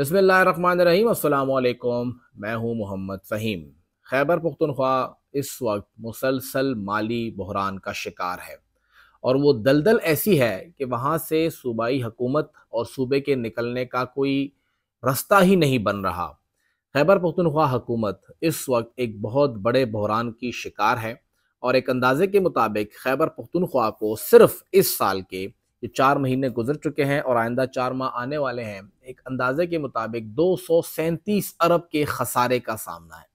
बसमिलकुम मैं हूं मोहम्मद फ़हीम खैबर पुख्तनख्वा इस वक्त मुसलसल माली बहरान का शिकार है और वो दलदल ऐसी है कि वहाँ से सूबाई हकूमत और सूबे के निकलने का कोई रास्ता ही नहीं बन रहा खैबर पुख्तनख्वा हकूमत इस वक्त एक बहुत बड़े बहरान की शिकार है और एक अंदाजे के मुताबिक खैबर पुख्तनख्वा को सिर्फ इस साल के ये चार महीने गुजर चुके हैं और आइंदा चार माह आने वाले हैं एक अंदाजे के मुताबिक दो अरब के खसारे का सामना है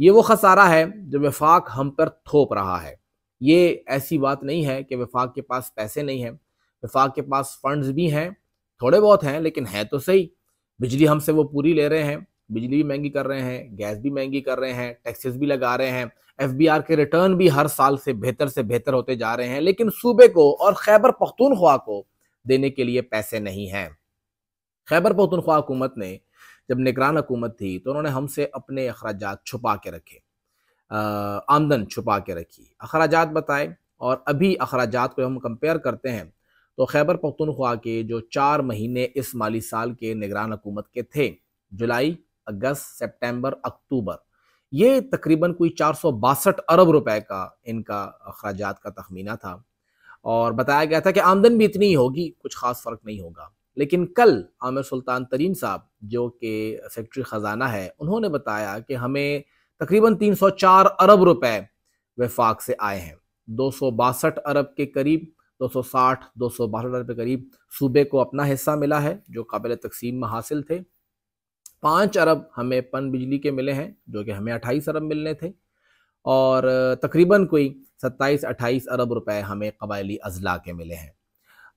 ये वो खसारा है जो विफाक हम पर थोप रहा है ये ऐसी बात नहीं है कि विफाक के पास पैसे नहीं हैं विफाक के पास फंड्स भी हैं थोड़े बहुत हैं लेकिन हैं तो सही बिजली हमसे वो पूरी ले रहे हैं बिजली भी महंगी कर रहे हैं गैस भी महंगी कर रहे हैं टैक्सेस भी लगा रहे हैं एफ के रिटर्न भी हर साल से बेहतर से बेहतर होते जा रहे हैं लेकिन सूबे को और खैबर पख्तूनख्वा को देने के लिए पैसे नहीं हैं खैबर पख्तूनख्वा हुकूमत ने जब निगरान हुकूमत थी तो उन्होंने हमसे अपने अखराज छुपा के रखे आमदन छुपा के रखी अखराज बताए और अभी अखराज को हम कंपेयर करते हैं तो खैबर पख्तूनख्वा के जो चार महीने इस माली साल के निगरान हुकूमत के थे जुलाई अगस्त सितंबर अक्टूबर ये तकरीबन कोई चार अरब रुपए का इनका अखराज का तखमीना था और बताया गया था कि आमदन भी इतनी ही होगी कुछ खास फर्क नहीं होगा लेकिन कल आमिर सुल्तान तरीन साहब जो कि सेक्रेटरी ख़जाना है उन्होंने बताया कि हमें तकरीबन 304 अरब रुपए वफाक से आए हैं दो अरब के करीब 260 दो सौ अरब के करीब सूबे को अपना हिस्सा मिला है जो काबिल तकसीम में हासिल थे पाँच अरब हमें पन बिजली के मिले हैं जो कि हमें अट्ठाईस अरब मिलने थे और तकरीबन कोई सत्ताईस अट्ठाईस अरब रुपए हमें कबायली अजला के मिले हैं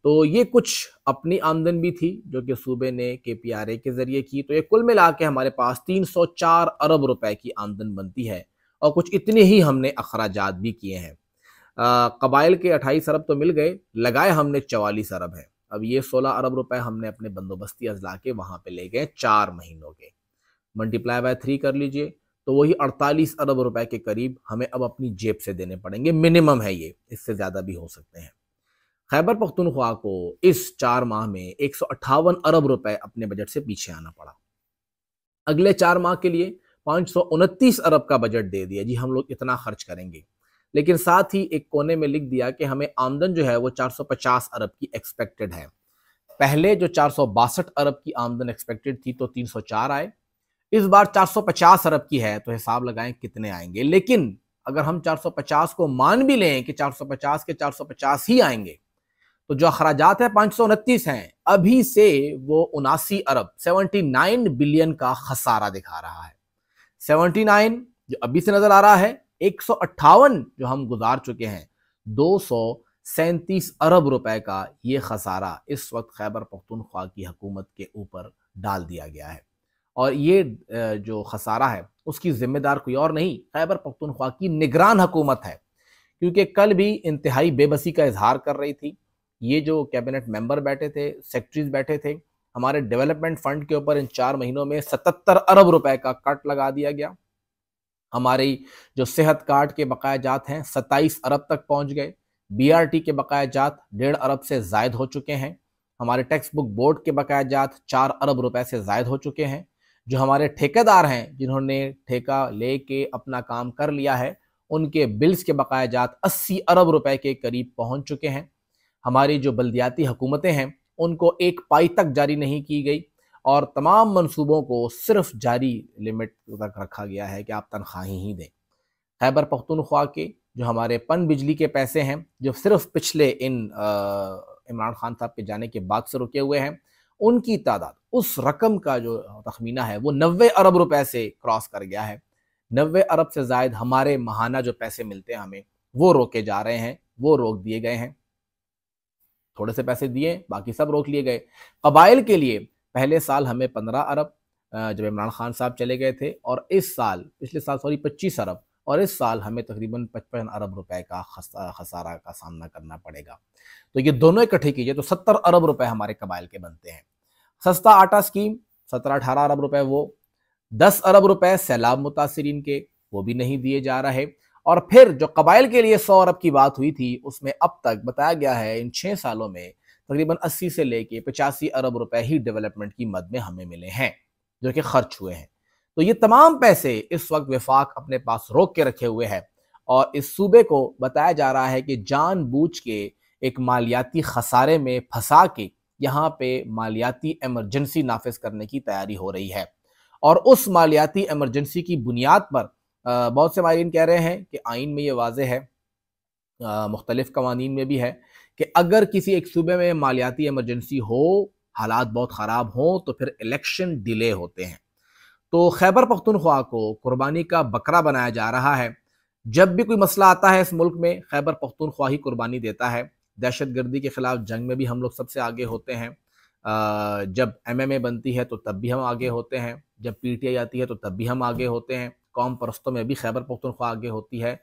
तो ये कुछ अपनी आमदन भी थी जो कि सूबे ने के पी आर ए के ज़रिए की तो ये कुल मिला के हमारे पास तीन सौ चार अरब रुपए की आमदन बनती है और कुछ इतने ही हमने अखराज भी किए हैं कबाइल के अट्ठाईस अरब तो मिल गए लगाए हमने चवालीस अरब हैं अब ये सोलह अरब रुपए हमने अपने बंदोबस्ती अजला के वहां पे ले गए चार महीनों के मल्टीप्लाई बाय थ्री कर लीजिए तो वही अड़तालीस अरब रुपए के करीब हमें अब अपनी जेब से देने पड़ेंगे मिनिमम है ये इससे ज़्यादा भी हो सकते हैं खैबर पख्तनख्वा को इस चार माह में एक अरब रुपए अपने बजट से पीछे आना पड़ा अगले चार माह के लिए पाँच अरब का बजट दे दिया जी हम लोग इतना खर्च करेंगे लेकिन साथ ही एक कोने में लिख दिया कि हमें आमदन जो है वो 450 अरब की एक्सपेक्टेड है पहले जो चार अरब की आमदन एक्सपेक्टेड थी तो 304 आए इस बार 450 अरब की है तो हिसाब लगाएं कितने आएंगे लेकिन अगर हम 450 को मान भी लें कि 450 के 450 ही आएंगे तो जो अखराज है पाँच हैं अभी से वो उनासी अरब 79 बिलियन का खसारा दिखा रहा है 79 जो अभी से नजर आ रहा है एक जो हम गुजार चुके हैं दो सैंतीस अरब रुपए का ये खसारा इस वक्त खैबर पख्तनख्वा की हकूमत के ऊपर डाल दिया गया है और ये जो खसारा है उसकी जिम्मेदार कोई और नहीं खैबर पख्तनख्वा की निगरान हकूमत है क्योंकि कल भी इंतहाई बेबसी का इजहार कर रही थी ये जो कैबिनेट मेंबर बैठे थे सेक्रेटरीज बैठे थे हमारे डेवलपमेंट फंड के ऊपर इन चार महीनों में सतर अरब रुपए का कट लगा दिया गया हमारी जो सेहत कार्ड के बकाया जात हैं सत्ताईस अरब तक पहुंच गए बीआरटी के बकाया जात डेढ़ अरब से जायद हो चुके हैं हमारे टेक्स बुक बोर्ड के बकाया जात चार अरब रुपए से जायद हो चुके हैं जो हमारे ठेकेदार हैं जिन्होंने ठेका ले के अपना काम कर लिया है उनके बिल्स के बकाया जात अस्सी अरब रुपए के करीब पहुंच चुके हैं हमारी जो बल्दियाती हुकूमतें हैं उनको एक पाई तक जारी नहीं की गई और तमाम मंसूबों को सिर्फ जारी लिमिट तक रखा गया है कि आप तनख्वाही ही दें खैबर पख्तनख्वा के जो हमारे पन बिजली के पैसे हैं जो सिर्फ पिछले इन इमरान खान साहब के जाने के बाद से रुके हुए हैं उनकी तादाद उस रकम का जो तखमीना है वो नबे अरब रुपए से क्रॉस कर गया है नबे अरब से जायद हमारे महाना जो पैसे मिलते हैं हमें वो रोके जा रहे हैं वो रोक दिए गए हैं थोड़े से पैसे दिए बाकी सब रोक लिए गए कबाइल के लिए पहले साल हमें पंद्रह अरब जब इमरान खान साहब चले गए थे और इस साल पिछले साल सॉरी पच्चीस अरब और इस साल हमें तकरीबन पचपन अरब रुपए का खसारा का सामना करना पड़ेगा तो ये दोनों इकट्ठे कीजिए तो सत्तर अरब रुपए हमारे कबाइल के बनते हैं सस्ता आटा स्कीम सत्रह अठारह अरब रुपए वो दस अरब रुपए सैलाब मुतासरीन के वो भी नहीं दिए जा रहे और फिर जो कबाइल के लिए सौ अरब की बात हुई थी उसमें अब तक बताया गया है इन छः सालों में तकरीबन 80 से लेके पचासी अरब रुपए ही डेवलपमेंट की मद में हमें मिले हैं जो कि खर्च हुए हैं तो ये तमाम पैसे इस वक्त विफाक अपने पास रोक के रखे हुए हैं और इस सूबे को बताया जा रहा है कि जानबूझ के एक मालियाती खसारे में फंसा के यहाँ पे मालियाती एमरजेंसी नाफिज करने की तैयारी हो रही है और उस मालियाती एमरजेंसी की बुनियाद पर बहुत से माहरीन कह रहे हैं कि आइन में ये वाज है मुख्तलिफ कवानीन में भी है कि अगर किसी एक सूबे में मालियाती इमरजेंसी हो हालात बहुत ख़राब हों तो फिर इलेक्शन डिले होते हैं तो खैबर पख्तनख्वा को कुर्बानी का बकरा बनाया जा रहा है जब भी कोई मसला आता है इस मुल्क में खैबर पख्तनख्वा ही कुर्बानी देता है दहशत गर्दी के ख़िलाफ़ जंग में भी हम लोग सबसे आगे होते हैं जब एम एम ए बनती है तो तब भी हम आगे होते हैं जब पी टी आई आती है तो तब भी हम आगे होते हैं कौम परस्तों में भी खैबर पख्तनख्वा आगे होती है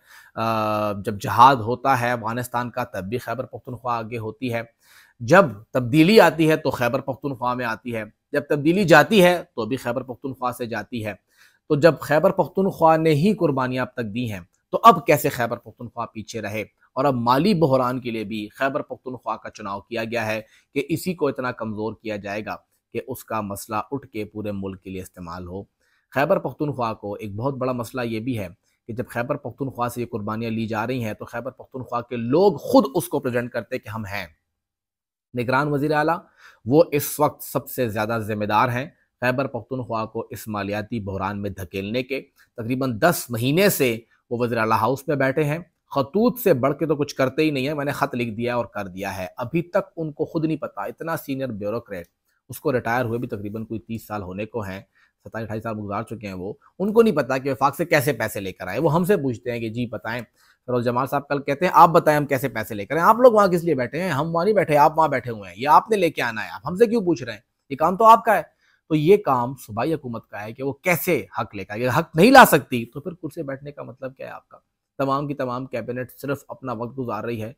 जब जहाद होता है अफगानिस्तान का तब भी खैबर पख्तनख्वा आगे होती है जब तब्दीली आती है तो खैबर पख्तनख्वा में आती है जब तब्दीली जाती है तो भी खैबर पख्तनख्वा से जाती है तो जब खैबर पख्तनख्वा ने ही कुर्बानियाँ अब तक दी हैं तो अब कैसे खैबर पख्तनख्वा पीछे रहे और अब माली बहरान के लिए भी खैबर पख्तनख्वा का चुनाव किया गया है कि इसी को इतना कमज़ोर किया जाएगा कि उसका मसला उठ के पूरे मुल्क के लिए इस्तेमाल हो खैबर पख्तनख्वा को एक बहुत बड़ा मसला ये भी है कि जब खैबर पख्तनख्वा से ये कुर्बानियाँ ली जा रही हैं तो खैबर पख्तनख्वा के लोग खुद उसको प्रजेंट करते कि हम हैं निगरान वजीर अला वो इस वक्त सबसे ज़्यादा जिम्मेदार हैं खैबर पख्तनख्वा को इस मालियाती बहरान में धकेलने के तकरीबन दस महीने से वो वजी अला हाउस में बैठे हैं खतूत से बढ़ के तो कुछ करते ही नहीं है मैंने ख़त लिख दिया और कर दिया है अभी तक उनको खुद नहीं पता इतना सीनियर ब्यूरोक्रेट उसको रिटायर हुए भी तकरीबन कोई तीस साल होने को हैं सत्ताईस अठाईस साल गुजार चुके हैं वो उनको नहीं पता कि वफाक से कैसे पैसे लेकर आए वो हमसे पूछते हैं कि जी बताएं फरोज जमाल साहब कल कहते हैं आप बताएं हम कैसे पैसे लेकर आए आप लोग वहाँ किस लिए बैठे हैं हम वहाँ नहीं बैठे आप वहाँ बैठे हुए हैं ये आपने लेके आना है आप हमसे क्यों पूछ रहे हैं ये काम तो आपका है तो ये काम सूबाई हुकूमत का है कि वो कैसे हक लेकर अगर हक नहीं ला सकती तो फिर कुर्सी बैठने का मतलब क्या है आपका तमाम की तमाम कैबिनेट सिर्फ अपना वक्त गुजार रही है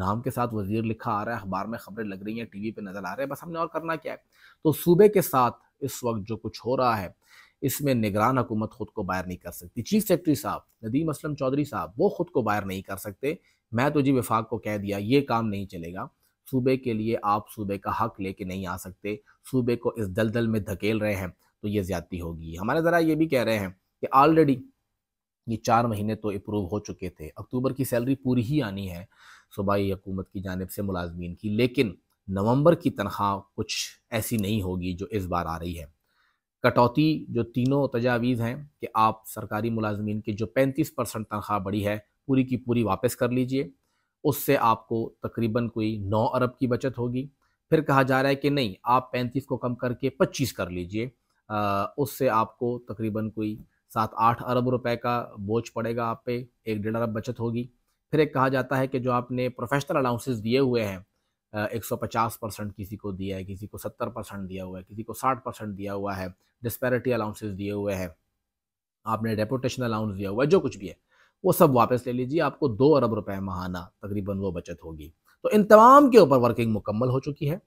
नाम के साथ वजीर लिखा आ रहा है अखबार में खबरें लग रही हैं टीवी पे नजर आ रहे हैं बस हमने और करना क्या है तो सूबे के साथ इस वक्त जो कुछ हो रहा है इसमें निगरान हुकूमत खुद को बाहर नहीं कर सकती चीफ सेक्रेटरी साहब नदीम असलम चौधरी साहब वो खुद को बाहर नहीं कर सकते मैं तो जी विफाक को कह दिया ये काम नहीं चलेगा सूबे के लिए आप सूबे का हक लेके नहीं आ सकते सूबे को इस दलदल में धकेल रहे हैं तो ये ज्यादती होगी हमारे ज़रा ये भी कह रहे हैं कि ऑलरेडी ये चार महीने तो अप्रूव हो चुके थे अक्टूबर की सैलरी पूरी ही आनी है सूबाई हुकूमत की जानब से मुलाजमीन की लेकिन नवंबर की तनख्वाह कुछ ऐसी नहीं होगी जो इस बार आ रही है कटौती जो तीनों तजावीज़ हैं कि आप सरकारी मुलाजमीन की जो 35 परसेंट तनख्वाह बढ़ी है पूरी की पूरी वापस कर लीजिए उससे आपको तकरीबन कोई 9 अरब की बचत होगी फिर कहा जा रहा है कि नहीं आप 35 को कम करके 25 कर लीजिए उससे आपको तकरीबन कोई सात आठ अरब रुपए का बोझ पड़ेगा आप पे एक डेढ़ अरब बचत होगी फिर एक कहा जाता है कि जो आपने प्रोफेशनल अलाउंसेस दिए हुए हैं एक सौ पचास परसेंट किसी को दिया है किसी को सत्तर परसेंट दिया हुआ है किसी को साठ परसेंट दिया हुआ है डिस्पैरिटी अलाउंसेज दिए हुए हैं आपने डेपोटेशन अलाउंस दिया हुआ है जो कुछ भी है वो सब वापस ले लीजिए आपको दो अरब रुपए महाना तकरीबन वो बचत होगी तो इन तमाम के ऊपर वर्किंग मुकम्मल हो चुकी है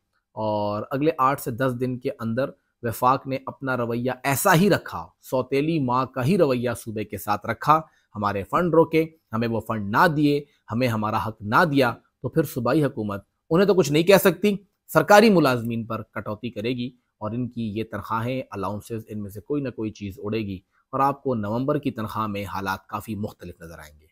और अगले आठ से दस दिन के अंदर वफाक ने अपना रवैया ऐसा ही रखा सौतीली माँ का ही रवैया सूबे के साथ रखा हमारे फ़ंड रोके हमें वो फ़ंड ना दिए हमें हमारा हक ना दिया तो फिर सूबाई हुकूमत उन्हें तो कुछ नहीं कह सकती सरकारी मुलाजमीन पर कटौती करेगी और इनकी ये तनख्वाहें अलाउंसेज इनमें से कोई ना कोई चीज़ उड़ेगी और आपको नवंबर की तनख्वाह में हालात काफ़ी मुख्तलिफ नज़र आएंगे